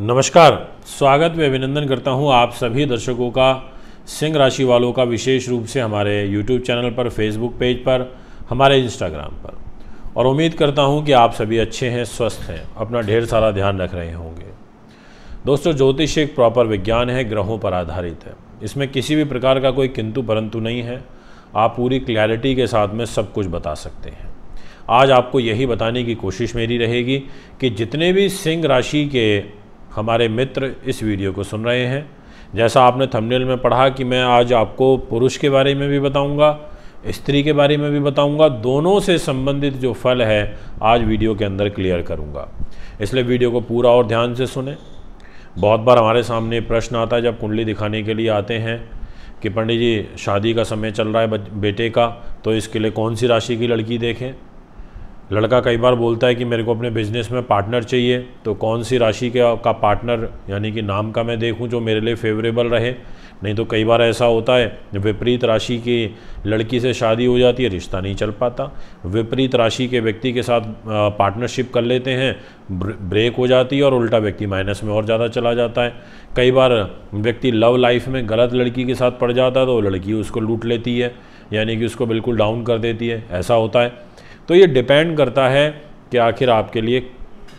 नमस्कार स्वागत व अभिनंदन करता हूं आप सभी दर्शकों का सिंह राशि वालों का विशेष रूप से हमारे यूट्यूब चैनल पर फेसबुक पेज पर हमारे इंस्टाग्राम पर और उम्मीद करता हूं कि आप सभी अच्छे हैं स्वस्थ हैं अपना ढेर सारा ध्यान रख रहे होंगे दोस्तों ज्योतिष एक प्रॉपर विज्ञान है ग्रहों पर आधारित है इसमें किसी भी प्रकार का कोई किंतु परंतु नहीं है आप पूरी क्लैरिटी के साथ में सब कुछ बता सकते हैं आज आपको यही बताने की कोशिश मेरी रहेगी कि जितने भी सिंह राशि के हमारे मित्र इस वीडियो को सुन रहे हैं जैसा आपने थंबनेल में पढ़ा कि मैं आज आपको पुरुष के बारे में भी बताऊंगा स्त्री के बारे में भी बताऊंगा दोनों से संबंधित जो फल है आज वीडियो के अंदर क्लियर करूंगा इसलिए वीडियो को पूरा और ध्यान से सुने बहुत बार हमारे सामने प्रश्न आता है जब कुंडली दिखाने के लिए आते हैं कि पंडित जी शादी का समय चल रहा है बेटे का तो इसके लिए कौन सी राशि की लड़की देखें लड़का कई बार बोलता है कि मेरे को अपने बिजनेस में पार्टनर चाहिए तो कौन सी राशि के का पार्टनर यानी कि नाम का मैं देखूं जो मेरे लिए फेवरेबल रहे नहीं तो कई बार ऐसा होता है विपरीत राशि की लड़की से शादी हो जाती है रिश्ता नहीं चल पाता विपरीत राशि के व्यक्ति के साथ पार्टनरशिप कर लेते हैं ब्रेक हो जाती है और उल्टा व्यक्ति माइनस में और ज़्यादा चला जाता है कई बार व्यक्ति लव लाइफ में गलत लड़की के साथ पड़ जाता है तो लड़की उसको लूट लेती है यानी कि उसको बिल्कुल डाउन कर देती है ऐसा होता है तो ये डिपेंड करता है कि आखिर आपके लिए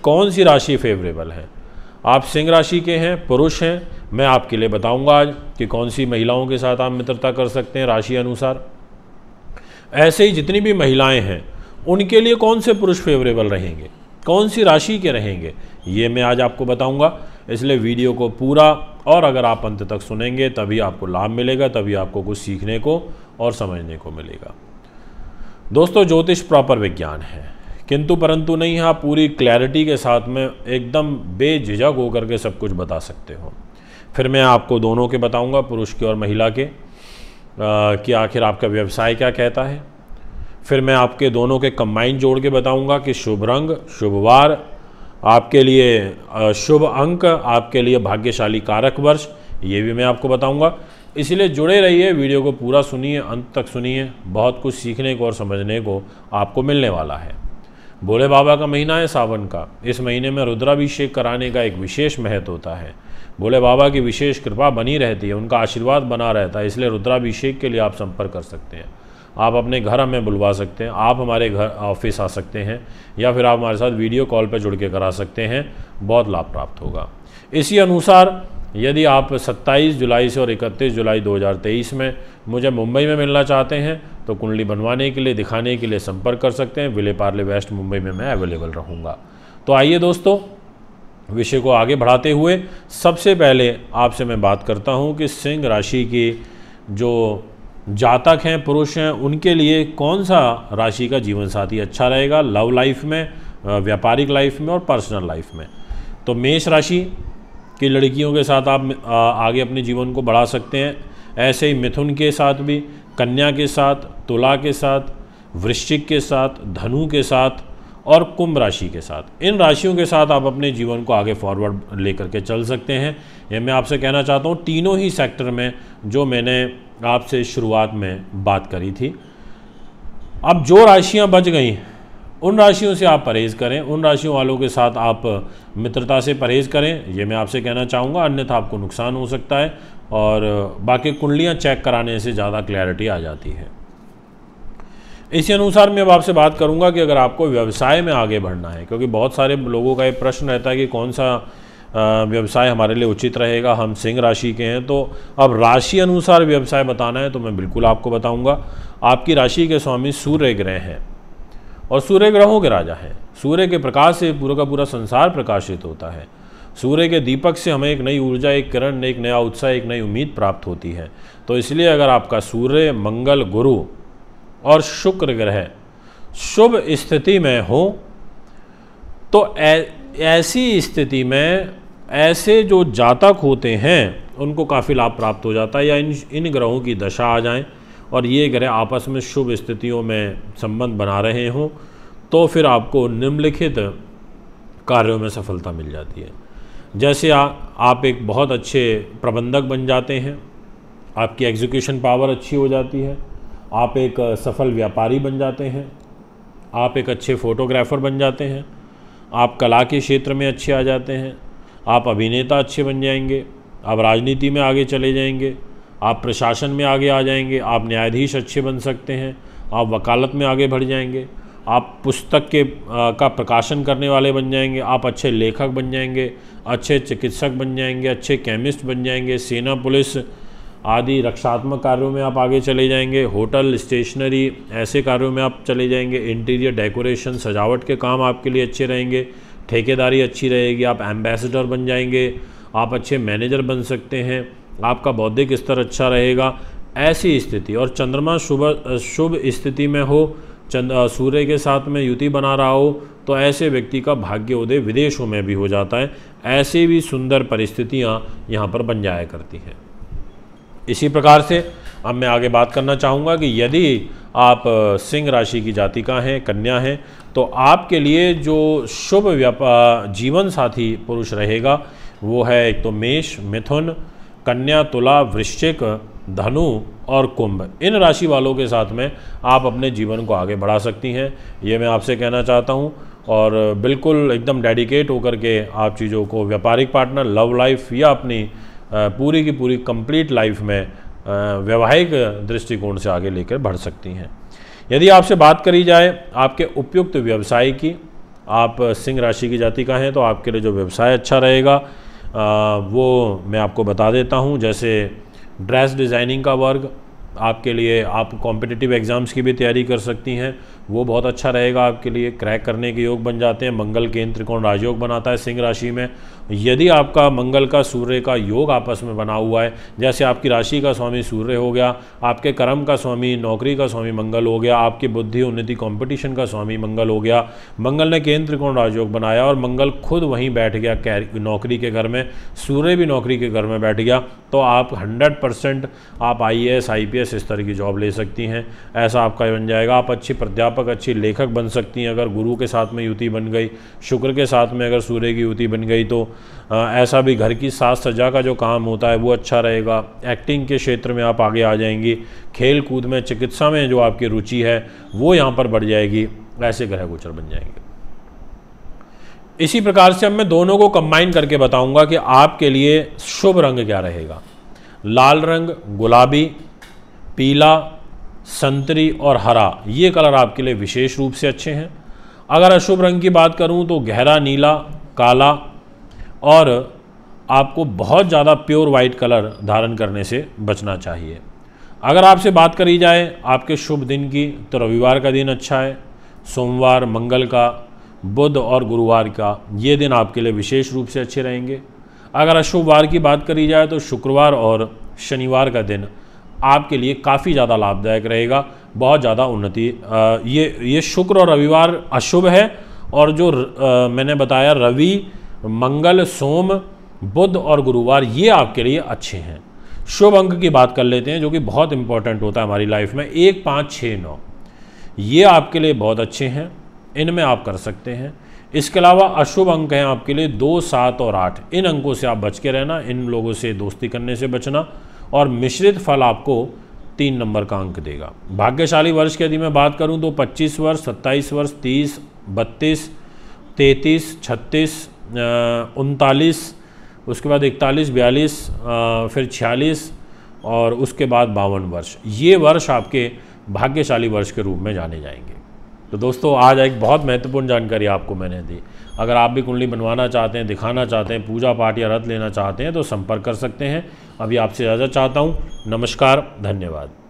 कौन सी राशि फेवरेबल है आप सिंह राशि के हैं पुरुष हैं मैं आपके लिए बताऊंगा आज कि कौन सी महिलाओं के साथ आप मित्रता कर सकते हैं राशि अनुसार ऐसे ही जितनी भी महिलाएं हैं उनके लिए कौन से पुरुष फेवरेबल रहेंगे कौन सी राशि के रहेंगे ये मैं आज आपको बताऊंगा इसलिए वीडियो को पूरा और अगर आप अंत तक सुनेंगे तभी आपको लाभ मिलेगा तभी आपको कुछ सीखने को और समझने को मिलेगा दोस्तों ज्योतिष प्रॉपर विज्ञान है किंतु परंतु नहीं आप हाँ पूरी क्लैरिटी के साथ में एकदम बेझिझक होकर के सब कुछ बता सकते हो फिर मैं आपको दोनों के बताऊंगा पुरुष के और महिला के आ, कि आखिर आपका व्यवसाय क्या कहता है फिर मैं आपके दोनों के कंबाइन जोड़ के बताऊंगा कि शुभ रंग शुभ वार आपके लिए शुभ अंक आपके लिए भाग्यशाली कारक वर्ष ये भी मैं आपको बताऊंगा इसलिए जुड़े रहिए वीडियो को पूरा सुनिए अंत तक सुनिए बहुत कुछ सीखने को और समझने को आपको मिलने वाला है भोले बाबा का महीना है सावन का इस महीने में रुद्राभिषेक कराने का एक विशेष महत्व होता है भोले बाबा की विशेष कृपा बनी रहती है उनका आशीर्वाद बना रहता है इसलिए रुद्राभिषेक के लिए आप संपर्क कर सकते हैं आप अपने घर हमें बुलवा सकते हैं आप हमारे घर ऑफिस आ सकते हैं या फिर आप हमारे साथ वीडियो कॉल पर जुड़ के करा सकते हैं बहुत लाभ प्राप्त होगा इसी अनुसार यदि आप 27 जुलाई से और 31 जुलाई 2023 में मुझे मुंबई में मिलना चाहते हैं तो कुंडली बनवाने के लिए दिखाने के लिए संपर्क कर सकते हैं विले पार्ले वेस्ट मुंबई में मैं अवेलेबल रहूँगा तो आइए दोस्तों विषय को आगे बढ़ाते हुए सबसे पहले आपसे मैं बात करता हूँ कि सिंह राशि की जो जातक हैं पुरुष हैं उनके लिए कौन सा राशि का जीवन साथी अच्छा रहेगा लव लाइफ में व्यापारिक लाइफ में और पर्सनल लाइफ में तो मेष राशि कि लड़कियों के साथ आप आगे अपने जीवन को बढ़ा सकते हैं ऐसे ही मिथुन के साथ भी कन्या के साथ तुला के साथ वृश्चिक के साथ धनु के साथ और कुंभ राशि के साथ इन राशियों के साथ आप अपने जीवन को आगे फॉरवर्ड लेकर के चल सकते हैं ये मैं आपसे कहना चाहता हूँ तीनों ही सेक्टर में जो मैंने आपसे शुरुआत में बात करी थी अब जो राशियाँ बच गई उन राशियों से आप परहेज़ करें उन राशियों वालों के साथ आप मित्रता से परहेज़ करें ये मैं आपसे कहना चाहूँगा अन्यथा आपको नुकसान हो सकता है और बाकी कुंडलियाँ चेक कराने से ज़्यादा क्लैरिटी आ जाती है इसी अनुसार मैं अब आपसे बात करूँगा कि अगर आपको व्यवसाय में आगे बढ़ना है क्योंकि बहुत सारे लोगों का ये प्रश्न रहता है कि कौन सा व्यवसाय हमारे लिए उचित रहेगा हम सिंह राशि के हैं तो अब राशि अनुसार व्यवसाय बताना है तो मैं बिल्कुल आपको बताऊंगा आपकी राशि के स्वामी सूर्य ग्रह हैं और सूर्य ग्रहों के राजा है सूर्य के प्रकाश से पूरा का पूरा संसार प्रकाशित होता है सूर्य के दीपक से हमें एक नई ऊर्जा एक किरण एक नया उत्साह एक नई उम्मीद प्राप्त होती है तो इसलिए अगर आपका सूर्य मंगल गुरु और शुक्र ग्रह शुभ स्थिति में हो तो ऐ, ऐसी स्थिति में ऐसे जो जातक होते हैं उनको काफ़ी लाभ प्राप्त हो जाता है या इन इन ग्रहों की दशा आ जाए और ये ग्रह आपस में शुभ स्थितियों में संबंध बना रहे हों तो फिर आपको निम्नलिखित कार्यों में सफलता मिल जाती है जैसे आ, आप एक बहुत अच्छे प्रबंधक बन जाते हैं आपकी एग्जीक्यूशन पावर अच्छी हो जाती है आप एक सफल व्यापारी बन जाते हैं आप एक अच्छे फ़ोटोग्राफ़र बन जाते हैं आप कला के क्षेत्र में अच्छे आ जाते हैं आप अभिनेता अच्छे बन जाएंगे आप राजनीति में आगे चले जाएंगे आप प्रशासन में आगे आ जाएंगे आप न्यायाधीश अच्छे बन सकते हैं आप वकालत में आगे बढ़ जाएंगे आप पुस्तक के आ, का प्रकाशन करने वाले बन जाएंगे आप अच्छे लेखक बन जाएंगे अच्छे चिकित्सक बन जाएंगे अच्छे केमिस्ट बन जाएंगे सेना पुलिस आदि रक्षात्मक कार्यों में आप आगे चले जाएंगे होटल स्टेशनरी ऐसे कार्यों में आप चले जाएंगे इंटीरियर डेकोरेशन सजावट के काम आपके लिए अच्छे रहेंगे ठेकेदारी अच्छी रहेगी आप एम्बेसडर बन जाएंगे आप अच्छे मैनेजर बन सकते हैं आपका बौद्धिक स्तर अच्छा रहेगा ऐसी स्थिति और चंद्रमा शुभ शुभ स्थिति में हो चंद सूर्य के साथ में युति बना रहा हो तो ऐसे व्यक्ति का भाग्य उदय विदेशों में भी हो जाता है ऐसी भी सुंदर परिस्थितियाँ यहाँ पर बन जाया करती हैं इसी प्रकार से अब मैं आगे बात करना चाहूँगा कि यदि आप सिंह राशि की जाति का हैं कन्या हैं तो आपके लिए जो शुभ व्यापार जीवन साथी पुरुष रहेगा वो है एक तो मेष मिथुन कन्या तुला वृश्चिक धनु और कुंभ इन राशि वालों के साथ में आप अपने जीवन को आगे बढ़ा सकती हैं ये मैं आपसे कहना चाहता हूँ और बिल्कुल एकदम डेडिकेट होकर के आप चीज़ों को व्यापारिक पार्टनर लव लाइफ या अपनी पूरी की पूरी कंप्लीट लाइफ में वैवाहिक दृष्टिकोण से आगे लेकर बढ़ सकती हैं यदि आपसे बात करी जाए आपके उपयुक्त व्यवसाय की आप सिंह राशि की जाति का हैं तो आपके लिए जो व्यवसाय अच्छा रहेगा वो मैं आपको बता देता हूँ जैसे ड्रेस डिज़ाइनिंग का वर्ग आपके लिए आप कॉम्पिटिटिव एग्ज़ाम्स की भी तैयारी कर सकती हैं वो बहुत अच्छा रहेगा आपके लिए क्रैक करने के योग बन जाते हैं मंगल केंद्र त्रिकोण राजयोग बनाता है सिंह राशि में यदि आपका मंगल का सूर्य का योग आपस में बना हुआ है जैसे आपकी राशि का स्वामी सूर्य हो गया आपके कर्म का स्वामी नौकरी का स्वामी मंगल हो गया आपकी बुद्धि उन्नति कंपटीशन का स्वामी मंगल हो गया मंगल ने केंद्र कोण राजयोग बनाया और मंगल खुद वहीं बैठ गया नौकरी के घर में सूर्य भी नौकरी के घर में बैठ गया तो आप हंड्रेड परसेंट आप I S I P S इस तरह की जॉब ले सकती हैं ऐसा आपका बन जाएगा आप अच्छी प्राध्यापक अच्छी लेखक बन सकती हैं अगर गुरु के साथ में युति बन गई शुक्र के साथ में अगर सूर्य की युति बन गई तो ऐसा भी घर की साज सजा का जो काम होता है वो अच्छा रहेगा एक्टिंग के क्षेत्र में आप आगे आ जाएंगी खेल कूद में चिकित्सा में जो आपकी रुचि है वो यहाँ पर बढ़ जाएगी ऐसे ग्रह गोचर बन जाएंगे इसी प्रकार से अब मैं दोनों को कंबाइन करके बताऊंगा कि आपके लिए शुभ रंग क्या रहेगा लाल रंग गुलाबी पीला संतरी और हरा ये कलर आपके लिए विशेष रूप से अच्छे हैं अगर अशुभ रंग की बात करूं तो गहरा नीला काला और आपको बहुत ज़्यादा प्योर वाइट कलर धारण करने से बचना चाहिए अगर आपसे बात करी जाए आपके शुभ दिन की तो रविवार का दिन अच्छा है सोमवार मंगल का बुध और गुरुवार का ये दिन आपके लिए विशेष रूप से अच्छे रहेंगे अगर अशुभ वार की बात करी जाए तो शुक्रवार और शनिवार का दिन आपके लिए काफ़ी ज़्यादा लाभदायक रहेगा बहुत ज़्यादा उन्नति ये ये शुक्र और रविवार अशुभ है और जो र, आ, मैंने बताया रवि मंगल सोम बुध और गुरुवार ये आपके लिए अच्छे हैं शुभ अंक की बात कर लेते हैं जो कि बहुत इंपॉर्टेंट होता है हमारी लाइफ में एक पाँच छः नौ ये आपके लिए बहुत अच्छे हैं इनमें आप कर सकते हैं इसके अलावा अशुभ अंक हैं आपके लिए दो सात और आठ इन अंकों से आप बच के रहना इन लोगों से दोस्ती करने से बचना और मिश्रित फल आपको तीन नंबर का अंक देगा भाग्यशाली वर्ष की यदि मैं बात करूं तो 25 वर्ष 27 वर्ष 30 बत्तीस 33 36 उनतालीस उसके बाद इकतालीस बयालीस फिर छियालीस और उसके बाद बावन वर्ष ये वर्ष आपके भाग्यशाली वर्ष के रूप में जाने जाएंगे तो दोस्तों आज एक बहुत महत्वपूर्ण जानकारी आपको मैंने दी अगर आप भी कुंडली बनवाना चाहते हैं दिखाना चाहते हैं पूजा पाठ या रथ लेना चाहते हैं तो संपर्क कर सकते हैं अभी आपसे इजाज़त चाहता हूँ नमस्कार धन्यवाद